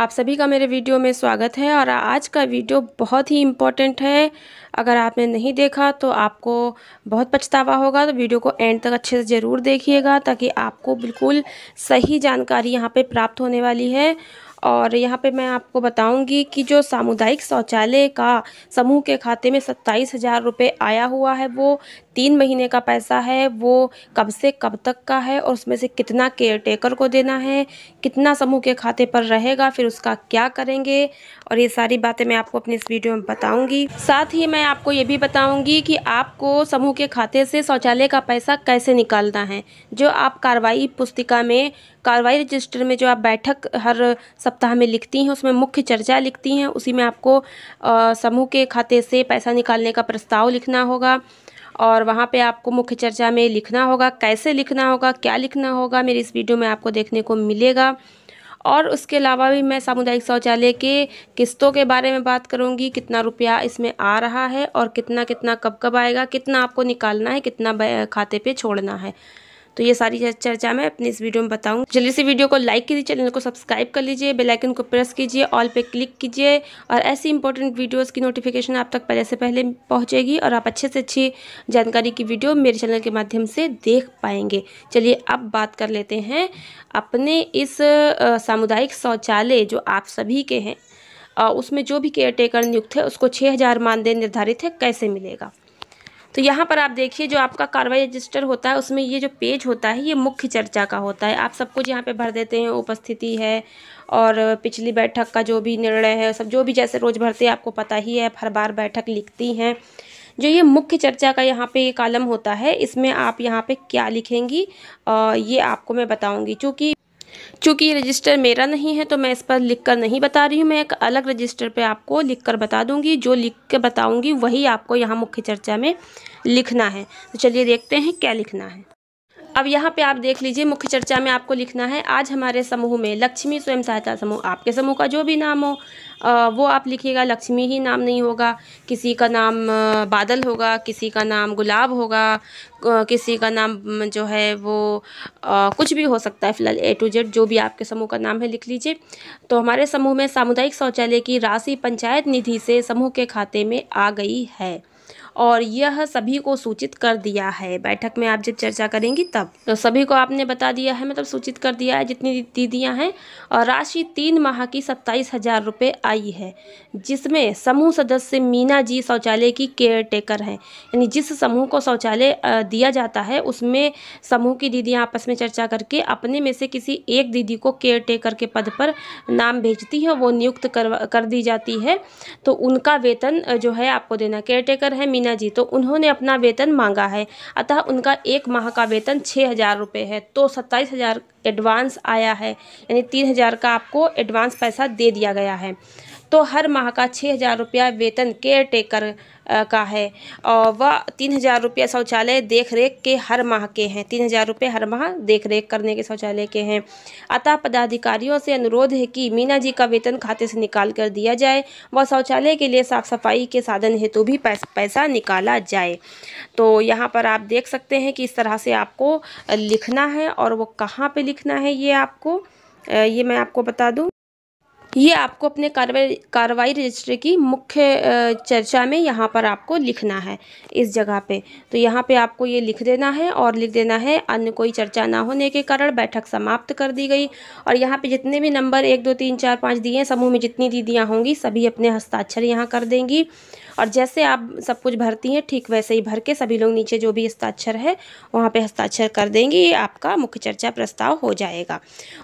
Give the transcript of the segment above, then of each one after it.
आप सभी का मेरे वीडियो में स्वागत है और आज का वीडियो बहुत ही इम्पॉर्टेंट है अगर आपने नहीं देखा तो आपको बहुत पछतावा होगा तो वीडियो को एंड तक अच्छे से ज़रूर देखिएगा ताकि आपको बिल्कुल सही जानकारी यहाँ पे प्राप्त होने वाली है और यहाँ पे मैं आपको बताऊंगी कि जो सामुदायिक शौचालय का समूह के खाते में सत्ताईस हज़ार रुपये आया हुआ है वो तीन महीने का पैसा है वो कब से कब तक का है और उसमें से कितना केयर टेकर को देना है कितना समूह के खाते पर रहेगा फिर उसका क्या करेंगे और ये सारी बातें मैं आपको अपनी इस वीडियो में बताऊँगी साथ ही मैं आपको ये भी बताऊँगी कि आपको समूह के खाते से शौचालय का पैसा कैसे निकालना है जो आप कार्रवाई पुस्तिका में कार्रवाई रजिस्टर में जो आप बैठक हर सप्ताह में लिखती हैं उसमें मुख्य चर्चा लिखती हैं उसी में आपको समूह के खाते से पैसा निकालने का प्रस्ताव लिखना होगा और वहाँ पे आपको मुख्य चर्चा में लिखना होगा कैसे लिखना होगा क्या लिखना होगा मेरी इस वीडियो में आपको देखने को मिलेगा और उसके अलावा भी मैं सामुदायिक शौचालय के किस्तों के बारे में बात करूंगी कितना रुपया इसमें आ रहा है और कितना कितना कब कब आएगा कितना आपको निकालना है कितना खाते पे छोड़ना है तो ये सारी चर्चा मैं अपनी इस वीडियो में बताऊँ जल्दी से वीडियो को लाइक कीजिए चैनल को सब्सक्राइब कर लीजिए बेलाइकन को प्रेस कीजिए ऑल पर क्लिक कीजिए और ऐसी इंपॉर्टेंट वीडियोज़ की नोटिफिकेशन आप तक पहले से पहले पहुँचेगी और आप अच्छे से अच्छी जानकारी की वीडियो मेरे चैनल के माध्यम से देख पाएंगे चलिए अब बात कर लेते हैं अपने इस सामुदायिक शौचालय जो आप सभी के हैं उसमें जो भी केयर टेकर नियुक्त है उसको छः हज़ार मानदेय निर्धारित है कैसे मिलेगा तो यहाँ पर आप देखिए जो आपका कार्रवाई रजिस्टर होता है उसमें ये जो पेज होता है ये मुख्य चर्चा का होता है आप सब कुछ यहाँ पर भर देते हैं उपस्थिति है और पिछली बैठक का जो भी निर्णय है सब जो भी जैसे रोज़ भरते हैं आपको पता ही है आप हर बार बैठक लिखती हैं जो ये मुख्य चर्चा का यहाँ पे ये कालम होता है इसमें आप यहाँ पे क्या लिखेंगी आ, ये आपको मैं बताऊँगी क्योंकि चूँकि ये रजिस्टर मेरा नहीं है तो मैं इस पर लिख कर नहीं बता रही हूँ मैं एक अलग रजिस्टर पर आपको लिख कर बता दूँगी जो लिख के बताऊँगी वही आपको यहाँ मुख्य चर्चा में लिखना है तो चलिए देखते हैं क्या लिखना है अब यहाँ पे आप देख लीजिए मुख्य चर्चा में आपको लिखना है आज हमारे समूह में लक्ष्मी स्वयं सहायता समूह आपके समूह का जो भी नाम हो वो आप लिखिएगा लक्ष्मी ही नाम नहीं होगा किसी का नाम बादल होगा किसी का नाम गुलाब होगा किसी का नाम जो है वो कुछ भी हो सकता है फिलहाल ए टू जेड जो भी आपके समूह का नाम है लिख लीजिए तो हमारे समूह में सामुदायिक शौचालय की राशि पंचायत निधि से समूह के खाते में आ गई है और यह सभी को सूचित कर दिया है बैठक में आप जब चर्चा करेंगी तब तो सभी को आपने बता दिया है मतलब सूचित कर दिया है जितनी दीदियाँ हैं और राशि तीन माह की सत्ताईस हज़ार रुपये आई है जिसमें समूह सदस्य मीना जी शौचालय की केयर टेकर हैं यानी जिस समूह को शौचालय दिया जाता है उसमें समूह की दीदियाँ आपस में चर्चा करके अपने में से किसी एक दीदी को केयर टेकर के पद पर नाम भेजती हैं वो नियुक्त कर, कर दी जाती है तो उनका वेतन जो है आपको देना केयर टेकर है मीना जी तो उन्होंने अपना वेतन मांगा है अतः उनका एक माह का वेतन छः हज़ार रुपये है तो सत्ताईस हज़ार एडवांस आया है यानी तीन हज़ार का आपको एडवांस पैसा दे दिया गया है तो हर माह का छः हज़ार रुपया वेतन केयर टेकर का है और वह तीन हज़ार रुपये शौचालय देख रेख के हर माह के हैं तीन हज़ार रुपये हर माह देख रेख करने के शौचालय के हैं अतः पदाधिकारियों से अनुरोध है कि मीना जी का वेतन खाते से निकाल कर दिया जाए व शौचालय के लिए साफ़ सफाई के साधन हेतु तो भी पैसा निकाला जाए तो यहाँ पर आप देख सकते हैं कि इस तरह से आपको लिखना है और वो कहाँ पर लिखना है ये आपको ये मैं आपको बता दूँ ये आपको अपने कार्रवाई कार्रवाई रजिस्टर की मुख्य चर्चा में यहाँ पर आपको लिखना है इस जगह पे तो यहाँ पे आपको ये लिख देना है और लिख देना है अन्य कोई चर्चा ना होने के कारण बैठक समाप्त कर दी गई और यहाँ पे जितने भी नंबर एक दो तीन चार पाँच दिए समूह में जितनी दीदियाँ होंगी सभी अपने हस्ताक्षर यहाँ कर देंगी और जैसे आप सब कुछ भरती हैं ठीक वैसे ही भर के सभी लोग नीचे जो भी हस्ताक्षर है वहाँ पे हस्ताक्षर कर देंगे ये आपका मुख्य चर्चा प्रस्ताव हो जाएगा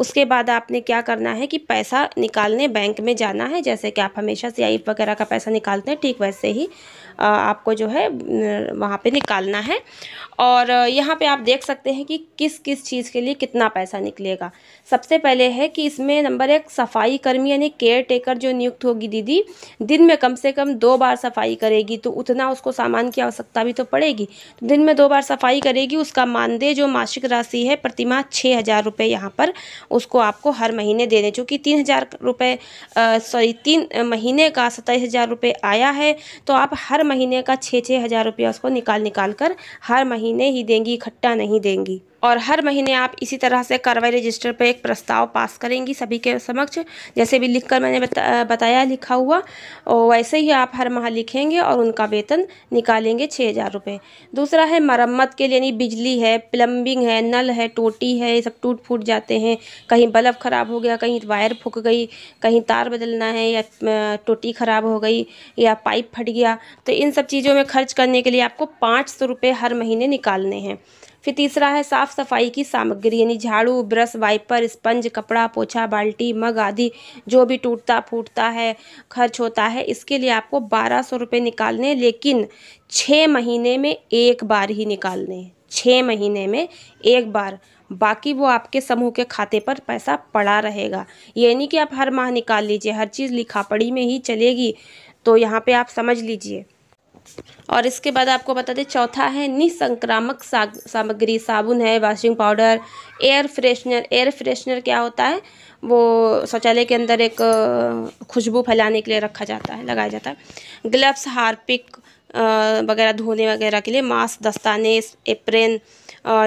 उसके बाद आपने क्या करना है कि पैसा निकालने बैंक में जाना है जैसे कि आप हमेशा सी वगैरह का पैसा निकालते हैं ठीक वैसे ही आपको जो है वहाँ पर निकालना है और यहाँ पर आप देख सकते हैं कि किस किस चीज़ के लिए कितना पैसा निकलेगा सबसे पहले है कि इसमें नंबर एक सफाई कर्मी यानी केयर टेकर जो नियुक्त होगी दीदी दिन में कम से कम दो बार सफाई सफाई करेगी तो उतना उसको सामान की आवश्यकता भी तो पड़ेगी तो दिन में दो बार सफाई करेगी उसका मानदेय जो मासिक राशि है प्रतिमाह छः हज़ार रुपये यहाँ पर उसको आपको हर महीने देने चूँकि तीन हज़ार रुपये सॉरी तीन महीने का सत्ताईस हज़ार रुपये आया है तो आप हर महीने का छः छः हज़ार रुपया उसको निकाल निकाल कर हर महीने ही देंगी इकट्ठा नहीं देंगी और हर महीने आप इसी तरह से कार्रवाई रजिस्टर पर एक प्रस्ताव पास करेंगी सभी के समक्ष जैसे भी लिखकर मैंने बता, बताया लिखा हुआ और वैसे ही आप हर माह लिखेंगे और उनका वेतन निकालेंगे छः हज़ार रुपये दूसरा है मरम्मत के लिए यानी बिजली है प्लम्बिंग है नल है टोटी है ये सब टूट फूट जाते हैं कहीं बल्ब ख़राब हो गया कहीं वायर फूक गई कहीं तार बदलना है या टोटी ख़राब हो गई या पाइप फट गया तो इन सब चीज़ों में खर्च करने के लिए आपको पाँच सौ रुपये हर महीने निकालने हैं फिर तीसरा है साफ सफाई की सामग्री यानी झाड़ू ब्रश वाइपर स्पंज कपड़ा पोछा बाल्टी मग आदि जो भी टूटता फूटता है खर्च होता है इसके लिए आपको बारह सौ रुपये निकालने लेकिन छः महीने में एक बार ही निकालने छः महीने में एक बार बाकी वो आपके समूह के खाते पर पैसा पड़ा रहेगा यानी कि आप हर माह निकाल लीजिए हर चीज़ लिखा पढ़ी में ही चलेगी तो यहाँ पे आप समझ लीजिए और इसके बाद आपको बता दें चौथा है निसंक्रामक सामग्री साबुन है washing powder air freshener air freshener क्या होता है वो शौचालय के अंदर एक खुशबू फैलाने के लिए रखा जाता है लगाया जाता है ग्लव्स हारपिक वगैरह धोने वगैरह के लिए मास्क दस्ताने एप्रेन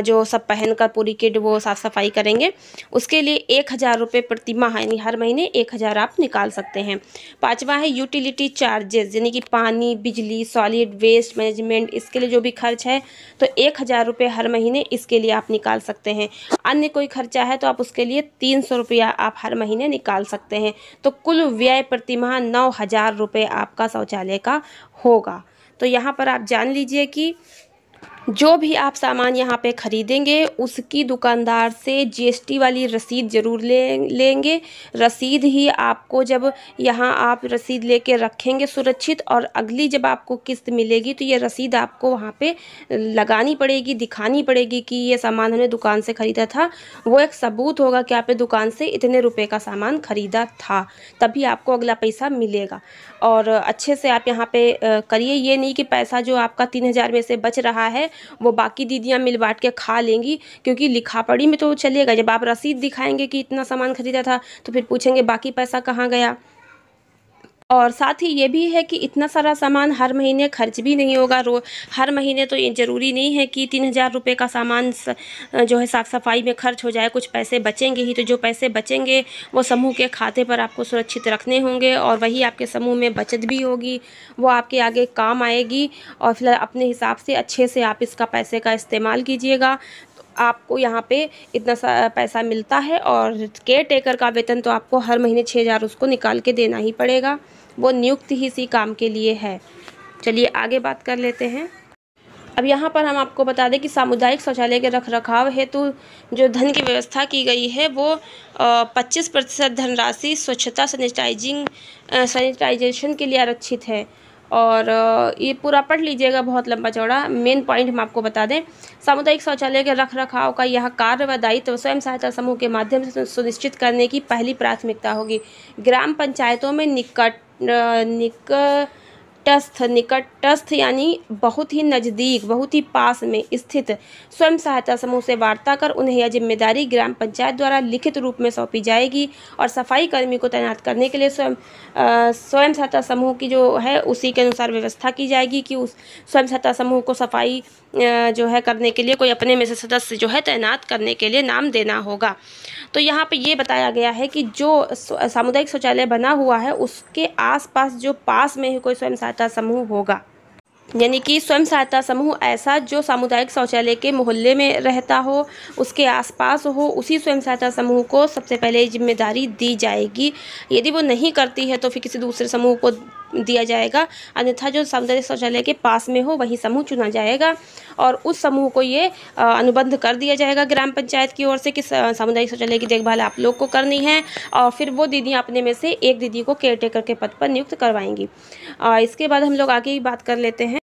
जो सब पहन कर पूरी किड वो साफ़ सफाई करेंगे उसके लिए एक हज़ार रुपये प्रति माह यानी हर महीने एक हज़ार आप निकाल सकते हैं पाँचवा है यूटिलिटी चार्जेस यानी कि पानी बिजली सॉलिड वेस्ट मैनेजमेंट इसके लिए जो भी खर्च है तो एक हज़ार रुपये हर महीने इसके लिए आप निकाल सकते हैं अन्य कोई खर्चा है तो आप उसके लिए तीन सौ रुपया आप हर महीने निकाल सकते हैं तो कुल व्यय प्रति माह नौ हज़ार रुपये आपका शौचालय का होगा तो यहाँ पर आप जान लीजिए कि जो भी आप सामान यहाँ पे ख़रीदेंगे उसकी दुकानदार से जीएसटी वाली रसीद ज़रूर ले लेंगे रसीद ही आपको जब यहाँ आप रसीद लेके रखेंगे सुरक्षित और अगली जब आपको किस्त मिलेगी तो ये रसीद आपको वहाँ पे लगानी पड़ेगी दिखानी पड़ेगी कि ये सामान हमने दुकान से ख़रीदा था वो एक सबूत होगा कि आपने दुकान से इतने रुपये का सामान ख़रीदा था तभी आपको अगला पैसा मिलेगा और अच्छे से आप यहाँ पे करिए ये नहीं कि पैसा जो आपका तीन हज़ार में से बच रहा है वो बाकी दीदियाँ मिल बांट के खा लेंगी क्योंकि लिखा पढ़ी में तो चलेगा जब आप रसीद दिखाएंगे कि इतना सामान ख़रीदा था तो फिर पूछेंगे बाकी पैसा कहाँ गया और साथ ही ये भी है कि इतना सारा सामान हर महीने खर्च भी नहीं होगा रो हर महीने तो ये ज़रूरी नहीं है कि तीन हज़ार रुपये का सामान स, जो है साफ़ सफाई में खर्च हो जाए कुछ पैसे बचेंगे ही तो जो पैसे बचेंगे वो समूह के खाते पर आपको सुरक्षित रखने होंगे और वही आपके समूह में बचत भी होगी वो आपके आगे काम आएगी और फिलहाल अपने हिसाब से अच्छे से आप इसका पैसे का इस्तेमाल कीजिएगा तो आपको यहाँ पे इतना सा पैसा मिलता है और केयर टेकर का वेतन तो आपको हर महीने छः हज़ार उसको निकाल के देना ही पड़ेगा वो नियुक्त ही इसी काम के लिए है चलिए आगे बात कर लेते हैं अब यहाँ पर हम आपको बता दें कि सामुदायिक शौचालय के रख रखाव हेतु जो धन की व्यवस्था की गई है वो 25 प्रतिशत धनराशि स्वच्छता सैनिटाइजिंग सैनिटाइजेशन के लिए आरक्षित है और ये पूरा पढ़ लीजिएगा बहुत लंबा चौड़ा मेन पॉइंट हम आपको बता दें सामुदायिक शौचालय के रख रखाव का यह कार्य व दायित्व स्वयं सहायता समूह के माध्यम से सुनिश्चित करने की पहली प्राथमिकता होगी ग्राम पंचायतों में निकट निकटस्थ निकटस्थ यानी बहुत ही नज़दीक बहुत ही पास में स्थित स्वयं सहायता समूह से वार्ता कर उन्हें यह जिम्मेदारी ग्राम पंचायत द्वारा लिखित रूप में सौंपी जाएगी और सफाई कर्मी को तैनात करने के लिए स्वयं स्वयं सहायता समूह की जो है उसी के अनुसार व्यवस्था की जाएगी कि उस स्वयं सहायता समूह को सफाई जो है करने के लिए कोई अपने में से सदस्य जो है तैनात करने के लिए नाम देना होगा तो यहाँ पे ये बताया गया है कि जो सामुदायिक शौचालय बना हुआ है उसके आसपास जो पास में ही कोई स्वयं सहायता समूह होगा यानी कि स्वयं सहायता समूह ऐसा जो सामुदायिक शौचालय के मोहल्ले में रहता हो उसके आसपास हो उसी स्वयं सहायता समूह को सबसे पहले जिम्मेदारी दी जाएगी यदि वो नहीं करती है तो फिर किसी दूसरे समूह को दिया जाएगा अन्यथा जो सामुदायिक शौचालय के पास में हो वही समूह चुना जाएगा और उस समूह को ये अनुबंध कर दिया जाएगा ग्राम पंचायत की ओर से कि सामुदायिक शौचालय की देखभाल आप लोग को करनी है और फिर वो दीदियाँ अपने में से एक दीदी को केयर टेकर के पद पर नियुक्त करवाएंगी इसके बाद हम लोग आगे ही बात कर लेते हैं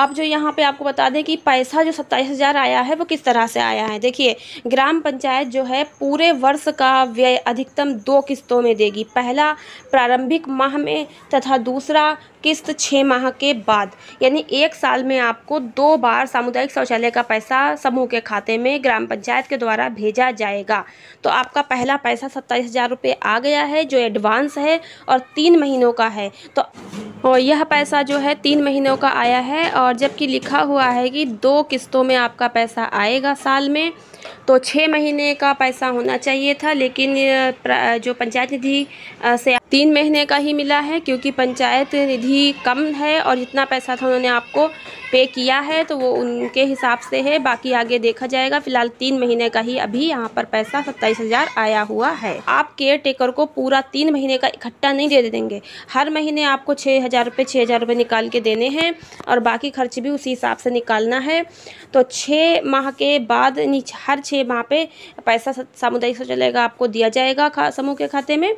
अब जो यहाँ पे आपको बता दें कि पैसा जो सत्ताईस हज़ार आया है वो किस तरह से आया है देखिए ग्राम पंचायत जो है पूरे वर्ष का व्यय अधिकतम दो किस्तों में देगी पहला प्रारंभिक माह में तथा दूसरा किस्त छः माह के बाद यानी एक साल में आपको दो बार सामुदायिक शौचालय का पैसा समूह के खाते में ग्राम पंचायत के द्वारा भेजा जाएगा तो आपका पहला पैसा सत्ताईस हज़ार रुपये आ गया है जो एडवांस है और तीन महीनों का है तो और यह पैसा जो है तीन महीनों का आया है और जबकि लिखा हुआ है कि दो किस्तों में आपका पैसा आएगा साल में तो छः महीने का पैसा होना चाहिए था लेकिन जो पंचायत निधि से तीन महीने का ही मिला है क्योंकि पंचायत निधि कम है और जितना पैसा था उन्होंने आपको पे किया है तो वो उनके हिसाब से है बाकी आगे देखा जाएगा फिलहाल तीन महीने का ही अभी यहाँ पर पैसा सत्ताईस हज़ार आया हुआ है आप केयर टेकर को पूरा तीन महीने का इकट्ठा नहीं दे देंगे हर महीने आपको छः हज़ार रुपये छः हज़ार रुपये निकाल के देने हैं और बाकी खर्च भी उसी हिसाब से निकालना है तो छः माह के बाद हर छः अच्छे वहाँ पे पैसा सामुदायिक शौचालय का आपको दिया जाएगा समूह के खाते में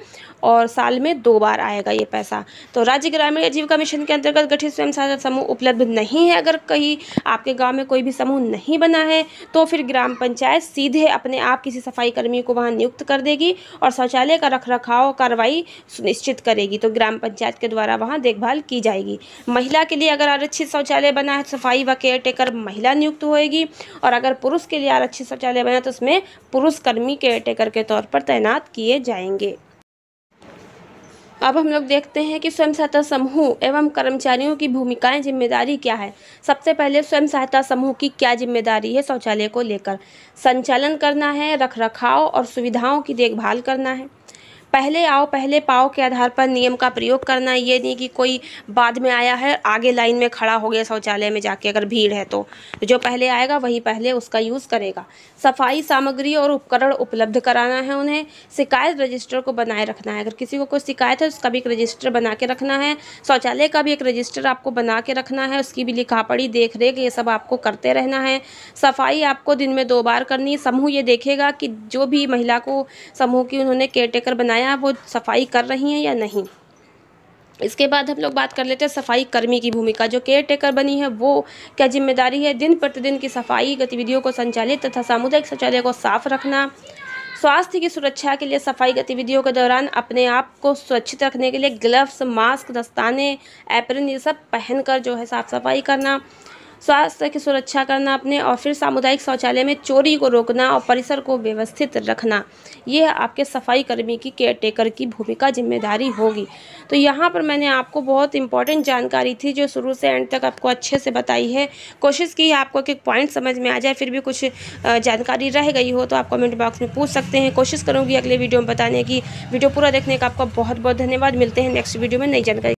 और साल में दो बार आएगा ये पैसा तो राज्य ग्रामीण आजीविका मिशन के अंतर्गत गठित स्वयं सहायता समूह उपलब्ध नहीं है अगर कहीं आपके गाँव में कोई भी समूह नहीं बना है तो फिर ग्राम पंचायत सीधे अपने आप किसी सफाई कर्मी को वहाँ नियुक्त कर देगी और शौचालय का रख रखाव कार्रवाई सुनिश्चित करेगी तो ग्राम पंचायत के द्वारा वहाँ देखभाल की जाएगी महिला के लिए अगर आरक्षित शौचालय बना है सफाई व केयर टेकर महिला नियुक्त होएगी और अगर पुरुष के लिए आरक्षित शौचालय बना तो उसमें पुरुष कर्मी केयरटेकर के तौर पर तैनात किए जाएंगे अब हम लोग देखते हैं कि स्वयं सहायता समूह एवं कर्मचारियों की भूमिकाएं जिम्मेदारी क्या है सबसे पहले स्वयं सहायता समूह की क्या जिम्मेदारी है शौचालय को लेकर संचालन करना है रख रखाव और सुविधाओं की देखभाल करना है पहले आओ पहले पाओ के आधार पर नियम का प्रयोग करना ये नहीं कि कोई बाद में आया है आगे लाइन में खड़ा हो गया शौचालय में जाके अगर भीड़ है तो।, तो जो पहले आएगा वही पहले उसका यूज़ करेगा सफाई सामग्री और उपकरण उपलब्ध कराना है उन्हें शिकायत रजिस्टर को बनाए रखना है अगर किसी को कोई शिकायत है उसका भी एक रजिस्टर बना के रखना है शौचालय का भी एक रजिस्टर आपको बना के रखना है उसकी भी लिखा पड़ी देख रेख ये सब आपको करते रहना है सफाई आपको दिन में दो बार करनी समूह ये देखेगा कि जो भी महिला को समूह की उन्होंने केयर टेकर बनाया वो सफाई कर रही हैं या नहीं इसके बाद हम लोग बात कर लेते हैं सफाई कर्मी की भूमिका जो केयर टेकर बनी है वो क्या जिम्मेदारी है दिन प्रतिदिन की सफाई गतिविधियों को संचालित तथा सामुदायिक शौचालय को साफ रखना स्वास्थ्य की सुरक्षा के लिए सफाई गतिविधियों के दौरान अपने आप को सुरक्षित रखने के लिए ग्लव्स मास्क दस्ताने एप्रन ये सब पहनकर जो है साफ सफाई करना स्वास्थ्य की सुरक्षा करना अपने और फिर सामुदायिक शौचालय में चोरी को रोकना और परिसर को व्यवस्थित रखना यह आपके सफाई कर्मी की केयर टेकर की भूमिका जिम्मेदारी होगी तो यहाँ पर मैंने आपको बहुत इंपॉर्टेंट जानकारी थी जो शुरू से एंड तक आपको अच्छे से बताई है कोशिश की आपको एक पॉइंट समझ में आ जाए फिर भी कुछ जानकारी रह गई हो तो आप कमेंट बॉक्स में पूछ सकते हैं कोशिश करूँगी अगले वीडियो में बताने की वीडियो पूरा देखने का आपका बहुत बहुत धन्यवाद मिलते हैं नेक्स्ट वीडियो में नई जानकारी